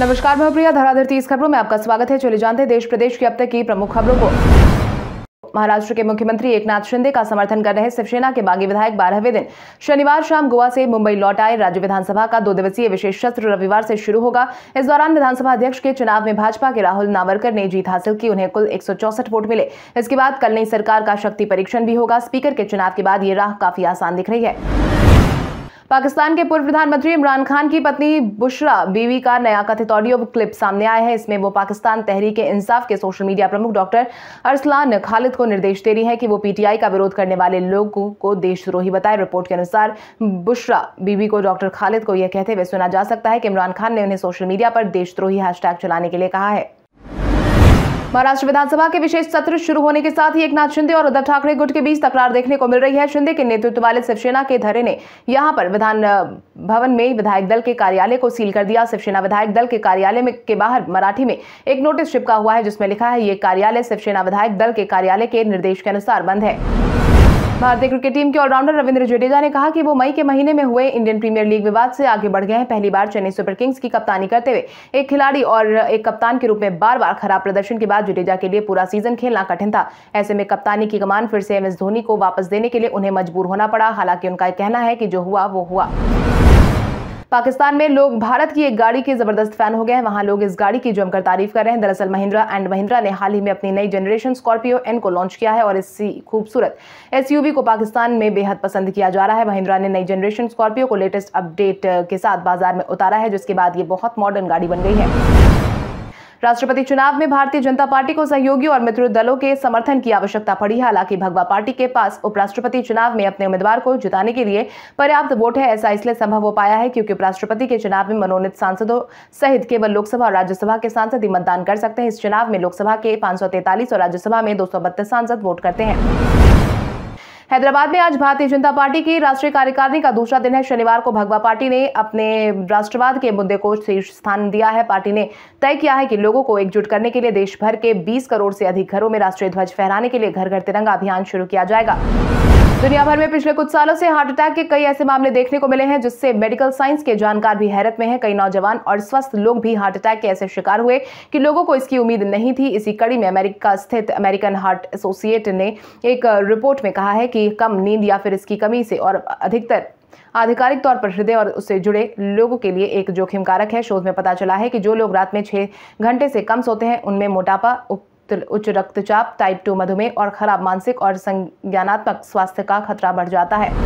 नमस्कार मैं प्रिया धराधर तीस खबरों में आपका स्वागत है चले जानते हैं देश प्रदेश की अब तक की प्रमुख खबरों को महाराष्ट्र के मुख्यमंत्री एकनाथ शिंदे का समर्थन कर रहे शिवसेना के बागी विधायक बारहवें दिन शनिवार शाम गोवा से मुंबई लौट आए राज्य विधानसभा का दो दिवसीय विशेष सत्र रविवार से शुरू होगा इस दौरान विधानसभा अध्यक्ष के चुनाव में भाजपा के राहुल नावरकर ने जीत हासिल की उन्हें कुल एक वोट मिले इसके बाद कल नई सरकार का शक्ति परीक्षण भी होगा स्पीकर के चुनाव के बाद ये राह काफी आसान दिख रही है पाकिस्तान के पूर्व प्रधानमंत्री इमरान खान की पत्नी बुशरा बीवी का नया कथित ऑडियो क्लिप सामने आया है इसमें वो पाकिस्तान तहरीक इंसाफ के सोशल मीडिया प्रमुख डॉक्टर अरसलान खालिद को निर्देश दे रही है कि वो पीटीआई का विरोध करने वाले लोगों को देशद्रोही बताए रिपोर्ट के अनुसार बुशरा बीवी को डॉक्टर खालिद को यह कहते हुए सुना जा सकता है कि इमरान खान ने उन्हें सोशल मीडिया पर देशद्रोही हैशटैग चलाने के लिए कहा है महाराष्ट्र विधानसभा के विशेष सत्र शुरू होने के साथ ही एक नाथ शिंदे और उद्धव ठाकरे गुट के बीच तकरार देखने को मिल रही है शिंदे के नेतृत्व वाले शिवसेना के धरे ने यहाँ पर विधान भवन में विधायक दल के कार्यालय को सील कर दिया शिवसेना विधायक दल के कार्यालय में के बाहर मराठी में एक नोटिस चिपका हुआ है जिसमें लिखा है ये कार्यालय शिवसेना विधायक दल के कार्यालय के निर्देश के अनुसार बंद है भारतीय क्रिकेट टीम के ऑलराउंडर रविंद्र जडेजा ने कहा कि वो मई के महीने में हुए इंडियन प्रीमियर लीग विवाद से आगे बढ़ गए हैं पहली बार चेन्नई सुपर किंग्स की कप्तानी करते हुए एक खिलाड़ी और एक कप्तान के रूप में बार बार खराब प्रदर्शन के बाद जडेजा के लिए पूरा सीजन खेलना कठिन था ऐसे में कप्तानी की कमान फिर से एम धोनी को वापस देने के लिए उन्हें मजबूर होना पड़ा हालांकि उनका कहना है कि जो हुआ वो हुआ पाकिस्तान में लोग भारत की एक गाड़ी के ज़बरदस्त फैन हो गए हैं वहाँ लोग इस गाड़ी की जमकर तारीफ कर रहे हैं दरअसल महिंद्रा एंड महिंद्रा ने हाल ही में अपनी नई जनरेशन स्कॉर्पियो एन को लॉन्च किया है और इसी खूबसूरत एसयूवी को पाकिस्तान में बेहद पसंद किया जा रहा है महिंद्रा ने नई जनरेशन स्कॉर्पियो को लेटेस्ट अपडेट के साथ बाजार में उतारा है जिसके बाद ये बहुत मॉडर्न गाड़ी बन गई है राष्ट्रपति चुनाव में भारतीय जनता पार्टी को सहयोगी और मित्र दलों के समर्थन की आवश्यकता पड़ी हालांकि भगवा पार्टी के पास उपराष्ट्रपति चुनाव में अपने उम्मीदवार को जिताने के लिए पर्याप्त वोट है ऐसा इसलिए संभव हो पाया है क्योंकि उपराष्ट्रपति के चुनाव में मनोनीत सांसदों सहित केवल लोकसभा और राज्यसभा के सांसद ही मतदान कर सकते हैं इस चुनाव में लोकसभा के पांच और राज्यसभा में दो सांसद वोट करते हैं हैदराबाद में आज भारतीय जनता पार्टी की राष्ट्रीय कार्यकारिणी का दूसरा दिन है शनिवार को भगवा पार्टी ने अपने राष्ट्रवाद के मुद्दे को शीर्ष स्थान दिया है पार्टी ने तय किया है कि लोगों को एकजुट करने के लिए देश भर के बीस करोड़ से अधिक घरों में राष्ट्रीय ध्वज फहराने के लिए घर घर तिरंगा अभियान शुरू किया जाएगा दुनिया भर में पिछले कुछ सालों से हार्ट अटैक के कई ऐसे मामले देखने को मिले हैं जिससे मेडिकल साइंस के जानकार भी हैरत में हैं कई नौजवान और स्वस्थ लोग भी हार्ट अटैक के ऐसे शिकार हुए कि लोगों को इसकी उम्मीद नहीं थी इसी कड़ी में अमेरिका स्थित अमेरिकन हार्ट एसोसिएट ने एक रिपोर्ट में कहा है कि की कम नींद या फिर इसकी कमी से और अधिकतर आधिकारिक तौर पर हृदय और उससे जुड़े लोगों के लिए एक जोखिम कारक है शोध में पता चला है कि जो लोग रात में छः घंटे से कम सोते हैं उनमें मोटापा उच्च रक्तचाप टाइप टू मधुमेह और खराब मानसिक और संज्ञानात्मक स्वास्थ्य का खतरा बढ़ जाता है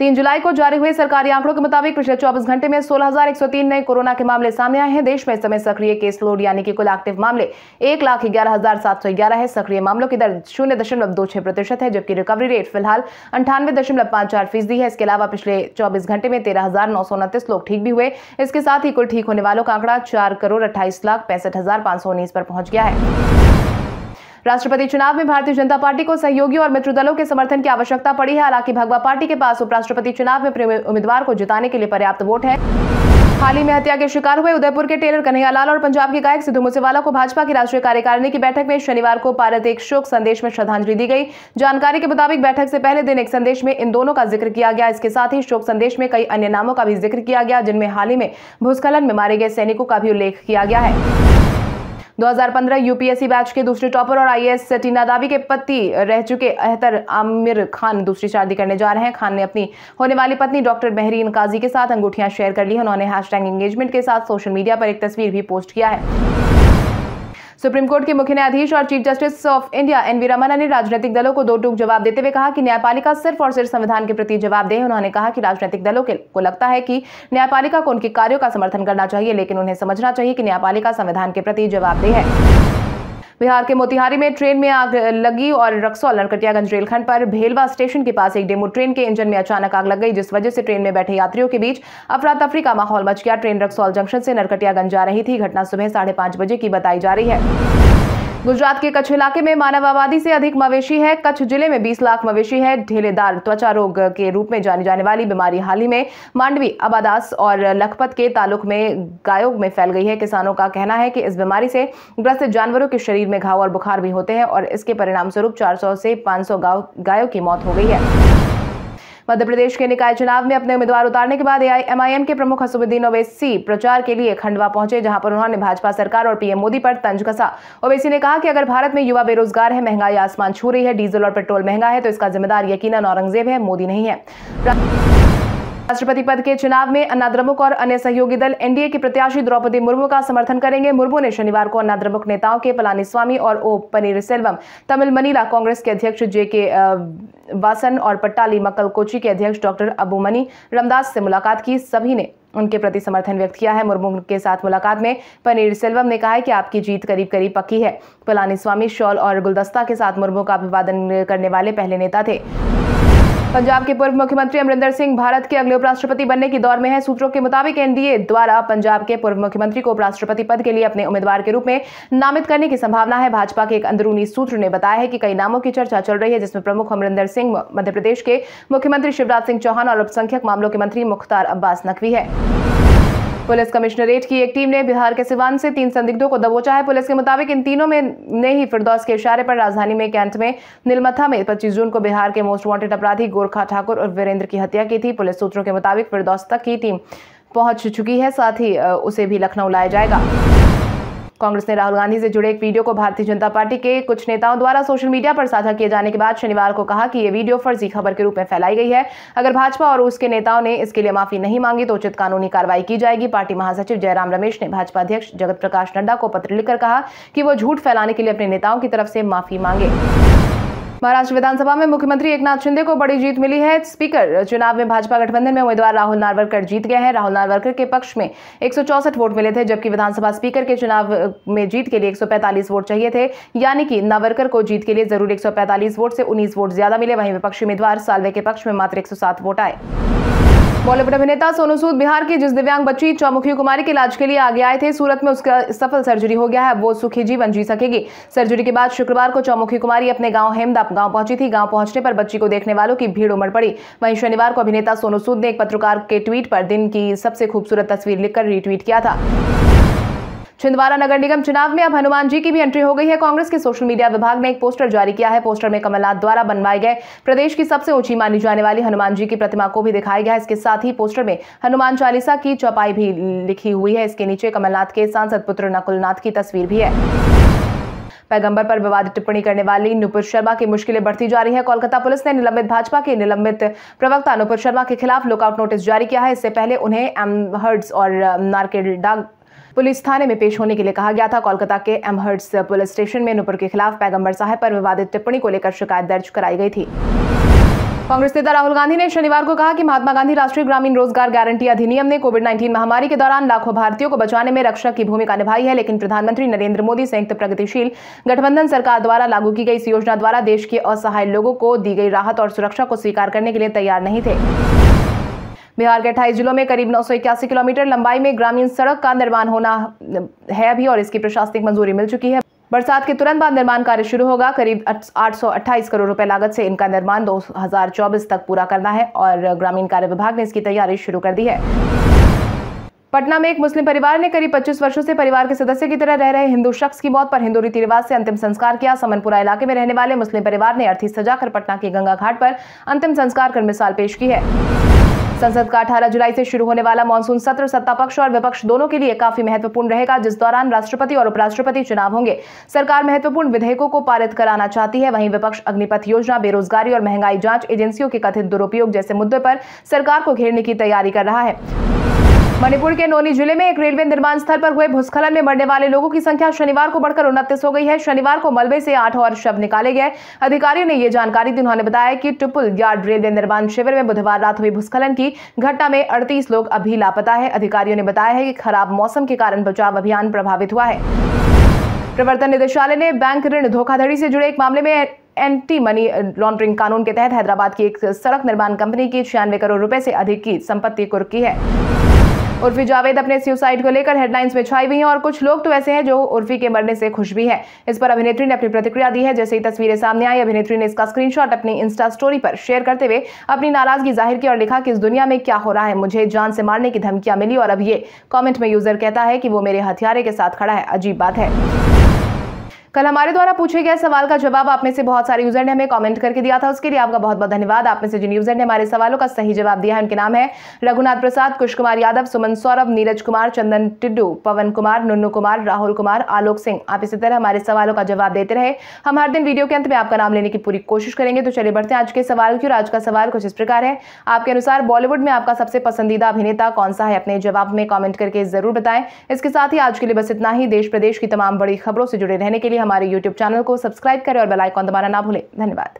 तीन जुलाई को जारी हुए सरकारी आंकड़ों के मुताबिक पिछले चौबीस घंटे में 16,103 नए कोरोना के मामले सामने आए हैं देश में इस समय सक्रिय केस लोड यानी कि कुल एक्टिव मामले एक लाख ग्यारह हजार सात सौ ग्यारह है सक्रिय मामलों की दर शून्य दशमलव दो छह प्रतिशत है जबकि रिकवरी रेट फिलहाल अंठानवे दशमलव पांच चार फीसदी है इसके अलावा पिछले चौबीस घंटे में तेरह हजार नौ सौ उनतीस लोग ठीक भी हुए इसके साथ ही कुल ठीक होने वालों का आंकड़ा चार करोड़ अट्ठाईस लाख पैंसठ हजार पांच सौ उन्नीस पर पहुंच गया है राष्ट्रपति चुनाव में भारतीय जनता पार्टी को सहयोगियों और मित्र दलों के समर्थन की आवश्यकता पड़ी है हालांकि भगवा पार्टी के पास उपराष्ट्रपति चुनाव में उम्मीदवार को जिताने के लिए पर्याप्त वोट है हाल ही में हत्या के शिकार हुए उदयपुर के टेलर कन्हैयालाल और पंजाब के गायक सिद्धू मूसेवाला को भाजपा की राष्ट्रीय कार्यकारिणी की बैठक में शनिवार को पारित एक शोक संदेश में श्रद्धांजलि दी गई जानकारी के मुताबिक बैठक से पहले दिन एक संदेश में इन दोनों का जिक्र किया गया इसके साथ ही शोक संदेश में कई अन्य नामों का भी जिक्र किया गया जिनमें हाल ही में भूस्खलन में मारे गए सैनिकों का भी उल्लेख किया गया है 2015 यूपीएससी बैच के दूसरे टॉपर और आईएएस टीनादावी के पति रह चुके अहतर आमिर खान दूसरी शादी करने जा रहे हैं खान ने अपनी होने वाली पत्नी डॉक्टर बहरीन काजी के साथ अंगूठियां शेयर कर ली है उन्होंने हैश एंगेजमेंट के साथ सोशल मीडिया पर एक तस्वीर भी पोस्ट किया है सुप्रीम कोर्ट के मुख्य न्यायाधीश और chief justice of India N V Ramana ने राजनीतिक दलों को दो टूक जवाब देते हुए कहा कि न्यायपालिका सिर्फ और सिर्फ संविधान के प्रति जवाबदेह दे उन्होंने कहा कि राजनीतिक दलों को लगता है कि न्यायपालिका को उनके कार्यों का समर्थन करना चाहिए लेकिन उन्हें समझना चाहिए कि न्यायपालिका संविधान के प्रति जवाबदेह है बिहार के मोतिहारी में ट्रेन में आग लगी और रक्सौल नरकटियागंज रेलखंड पर भेलवा स्टेशन के पास एक डेमो ट्रेन के इंजन में अचानक आग लग गई जिस वजह से ट्रेन में बैठे यात्रियों के बीच अफरा तफरी का माहौल मच गया ट्रेन रक्सौल जंक्शन से नरकटियागंज जा रही थी घटना सुबह साढ़े बजे की बताई जा रही है गुजरात के कच्छ इलाके में मानव आबादी से अधिक मवेशी है कच्छ जिले में 20 लाख मवेशी है ढेलेदार त्वचा रोग के रूप में जानी जाने वाली बीमारी हाल ही में मांडवी अबादास और लखपत के तालुक में गायों में फैल गई है किसानों का कहना है कि इस बीमारी से ग्रस्त जानवरों के शरीर में घाव और बुखार भी होते हैं और इसके परिणाम स्वरूप चार से पांच सौ गायों की मौत हो गई है मध्य प्रदेश के निकाय चुनाव में अपने उम्मीदवार उतारने के बाद एमआईएम के प्रमुख हसुबुद्दीन ओवैसी प्रचार के लिए खंडवा पहुंचे जहां पर उन्होंने भाजपा सरकार और पीएम मोदी पर तंज कसा ओवैसी ने कहा कि अगर भारत में युवा बेरोजगार है महंगाई आसमान छू रही है डीजल और पेट्रोल महंगा है तो इसका जिम्मेदार यकीन औरंगजेब है मोदी नहीं है राष्ट्रपति पद के चुनाव में अन्ना द्रमुक और अन्य सहयोगी दल एनडीए के प्रत्याशी द्रौपदी मुर्मू का समर्थन करेंगे मुर्मू ने शनिवार को अन्ना द्रमुक नेताओं के पलानी स्वामी और ओ पनीर सेल्वम तमिल मनीला कांग्रेस के अध्यक्ष जे के वासन और पट्टाली मक्कल कोची के अध्यक्ष डॉक्टर अबू मनी रमदास से मुलाकात की सभी ने उनके प्रति समर्थन व्यक्त किया है मुर्मू के साथ मुलाकात में पनीर सेल्वम ने कहा है कि आपकी जीत करीब करीब पक्की है पलानी स्वामी शॉल और गुलदस्ता के साथ मुर्मू का अभिवादन करने वाले पहले नेता थे पंजाब के पूर्व मुख्यमंत्री अमरिंदर सिंह भारत के अगले उपराष्ट्रपति बनने की दौर में हैं सूत्रों के मुताबिक एनडीए द्वारा पंजाब के पूर्व मुख्यमंत्री को उपराष्ट्रपति पद के लिए अपने उम्मीदवार के रूप में नामित करने की संभावना है भाजपा के एक अंदरूनी सूत्र ने बताया है कि कई नामों की चर्चा चल रही है जिसमें प्रमुख अमरिंदर सिंह मध्यप्रदेश के मुख्यमंत्री शिवराज सिंह चौहान और अल्पसंख्यक मामलों के मंत्री मुख्तार अब्बास नकवी है पुलिस कमिश्नरेट की एक टीम ने बिहार के सिवान से तीन संदिग्धों को दबोचा है पुलिस के मुताबिक इन तीनों में ने ही फिरदौस के इशारे पर राजधानी में कैंट में नीलमथा में 25 जून को बिहार के मोस्ट वांटेड अपराधी गोरखा ठाकुर और वीरेंद्र की हत्या की थी पुलिस सूत्रों के मुताबिक फिरदौस तक की टीम पहुंच चुकी है साथ ही उसे भी लखनऊ लाया जाएगा कांग्रेस ने राहुल गांधी से जुड़े एक वीडियो को भारतीय जनता पार्टी के कुछ नेताओं द्वारा सोशल मीडिया पर साझा किए जाने के बाद शनिवार को कहा कि ये वीडियो फर्जी खबर के रूप में फैलाई गई है अगर भाजपा और उसके नेताओं ने इसके लिए माफी नहीं मांगी तो उचित कानूनी कार्रवाई की जाएगी पार्टी महासचिव जयराम रमेश ने भाजपा अध्यक्ष जगत प्रकाश नड्डा को पत्र लिखकर कहा कि वो झूठ फैलाने के लिए अपने नेताओं की तरफ से माफी मांगे महाराष्ट्र विधानसभा में मुख्यमंत्री एकनाथ शिंदे को बड़ी जीत मिली है स्पीकर चुनाव में भाजपा गठबंधन में उम्मीदवार राहुल नारवरकर जीत गए हैं राहुल नारवरकर के पक्ष में एक वोट मिले थे जबकि विधानसभा स्पीकर के चुनाव में जीत के लिए एक वोट चाहिए थे यानी कि नावरकर को जीत के लिए जरूर एक वोट से उन्नीस वोट ज्यादा मिले वहीं विपक्षी उम्मीदवार सालवे के पक्ष में मात्र एक वोट आए बॉलीवुड अभिनेता सोनू सूद बिहार की जिस दिव्यांग बच्ची चौमुखी कुमारी के इलाज के लिए आगे आए थे सूरत में उसका सफल सर्जरी हो गया है वो सुखी जीवन जी सकेगी सर्जरी के बाद शुक्रवार को चौमुखी कुमारी अपने गांव हेमदा गांव पहुंची थी गांव पहुंचने पर बच्ची को देखने वालों की भीड़ उमड़ पड़ी वहीं शनिवार को अभिनेता सोनू सूद ने एक पत्रकार के ट्वीट पर दिन की सबसे खूबसूरत तस्वीर लिखकर रिट्वीट किया था छिंदवाड़ा नगर निगम चुनाव में अब हनुमान जी की भी एंट्री हो गई है कांग्रेस के सोशल मीडिया विभाग ने एक पोस्टर जारी किया है पोस्टर में कमलनाथ द्वारा बनवाए गए प्रदेश की सबसे ऊंची मानी जाने वाली हनुमान जी की प्रतिमा को भी दिखाया गया है इसके साथ ही पोस्टर में हनुमान चालीसा की चौपाई भी लिखी हुई है इसके नीचे कमलनाथ के सांसद पुत्र नकुलनाथ की तस्वीर भी है पैगंबर पर विवाद टिप्पणी करने वाली नुपुर शर्मा की मुश्किलें बढ़ती जा रही है कोलकाता पुलिस ने निलंबित भाजपा के निलंबित प्रवक्ता नुपुर शर्मा के खिलाफ लुकआउट नोटिस जारी किया है इससे पहले उन्हें एमहर्ड्स और नारकेडा पुलिस थाने में पेश होने के लिए कहा गया था कोलकाता के एमहर्ट्स पुलिस स्टेशन में नुपुर के खिलाफ पैगम्बर साहब पर विवादित टिप्पणी को लेकर शिकायत दर्ज कराई गई थी कांग्रेस नेता राहुल गांधी ने शनिवार को कहा कि महात्मा गांधी राष्ट्रीय ग्रामीण रोजगार गारंटी अधिनियम ने कोविड 19 महामारी के दौरान लाखों भारतीयों को बचाने में रक्षा की भूमिका निभाई है लेकिन प्रधानमंत्री नरेंद्र मोदी संयुक्त प्रगतिशील गठबंधन सरकार द्वारा लागू की गई इस योजना द्वारा देश के असहाय लोगों को दी गई राहत और सुरक्षा को स्वीकार करने के लिए तैयार नहीं थे बिहार के अट्ठाईस जिलों में करीब नौ किलोमीटर लंबाई में ग्रामीण सड़क का निर्माण होना है अभी और इसकी प्रशासनिक मंजूरी मिल चुकी है बरसात के तुरंत बाद निर्माण कार्य शुरू होगा करीब 828 करोड़ रुपए लागत से इनका निर्माण 2024 तक पूरा करना है और ग्रामीण कार्य विभाग ने इसकी तैयारी शुरू कर दी है पटना में एक मुस्लिम परिवार ने करीब 25 वर्षों से परिवार के सदस्य की तरह रह रहे हिंदू शख्स की मौत पर हिंदू रीति रिवाज से अंतिम संस्कार किया समनपुरा इलाके में रहने वाले मुस्लिम परिवार ने अर्थी सजा पटना के गंगा घाट पर अंतिम संस्कार कर मिसाल पेश की है संसद का 18 जुलाई से शुरू होने वाला मानसून सत्र सत्ता पक्ष और विपक्ष दोनों के लिए काफी महत्वपूर्ण रहेगा जिस दौरान राष्ट्रपति और उपराष्ट्रपति चुनाव होंगे सरकार महत्वपूर्ण विधेयकों को पारित कराना चाहती है वहीं विपक्ष अग्निपथ योजना बेरोजगारी और महंगाई जांच एजेंसियों के कथित दुरुपयोग जैसे मुद्दे पर सरकार को घेरने की तैयारी कर रहा है मणिपुर के नोनी जिले में एक रेलवे निर्माण स्थल पर हुए भूस्खलन में मरने वाले लोगों की संख्या शनिवार को बढ़कर उनतीस हो गई है शनिवार को मलबे से आठ और शव निकाले गए अधिकारियों ने ये जानकारी दी उन्होंने बताया कि टुपुल यार्ड रेलवे निर्माण शिविर में बुधवार रात हुई भूस्खलन की घटना में अड़तीस लोग अभी लापता है अधिकारियों ने बताया है कि खराब मौसम के कारण बचाव अभियान प्रभावित हुआ है प्रवर्तन निदेशालय ने बैंक ऋण धोखाधड़ी से जुड़े एक मामले में एंटी मनी लॉन्ड्रिंग कानून के तहत हैदराबाद की एक सड़क निर्माण कंपनी की छियानवे करोड़ रुपए से अधिक की संपत्ति कुर्क की है उर्फी जावेद अपने सुसाइड को लेकर हेडलाइंस में छाई हुई हैं और कुछ लोग तो ऐसे हैं जो उर्फी के मरने से खुश भी हैं इस पर अभिनेत्री ने अपनी प्रतिक्रिया दी है जैसे ही तस्वीरें सामने आई अभिनेत्री ने इसका स्क्रीनशॉट अपनी इंस्टा स्टोरी पर शेयर करते हुए अपनी नाराजगी जाहिर की और लिखा कि इस दुनिया में क्या हो रहा है मुझे जान से मारने की धमकियां मिली और अब ये कॉमेंट में यूजर कहता है कि वो मेरे हथियारे के साथ खड़ा है अजीब बात है कल हमारे द्वारा पूछे गए सवाल का जवाब आप में से बहुत सारे यूजर ने हमें कमेंट करके दिया था उसके लिए आपका बहुत बहुत धन्यवाद आप में से जिन यूजर ने हमारे सवालों का सही जवाब दिया है उनके नाम है रघुनाथ प्रसाद कुश कुमार यादव सुमन सौरभ नीरज कुमार चंदन टिड्डू पवन कुमार नुन्नू कुमार राहुल कुमार आलोक सिंह आप इसी तरह हमारे सवालों का जवाब देते रहे हम हर दिन वीडियो के अंत में आपका नाम लेने की पूरी कोशिश करेंगे तो चले बढ़ते हैं आज के सवाल की और आज का सवाल कुछ इस प्रकार है आपके अनुसार बॉलीवुड में आपका सबसे पसंदीदा अभिनेता कौन सा है अपने जवाब में कॉमेंट करके जरूर बताएं इसके साथ ही आज के लिए बस इतना ही देश प्रदेश की तमाम बड़ी खबरों से जुड़े रहने के लिए हमारे यूट्यूब चैनल को सब्सक्राइब करें और आइकॉन दबाना ना भूलें धन्यवाद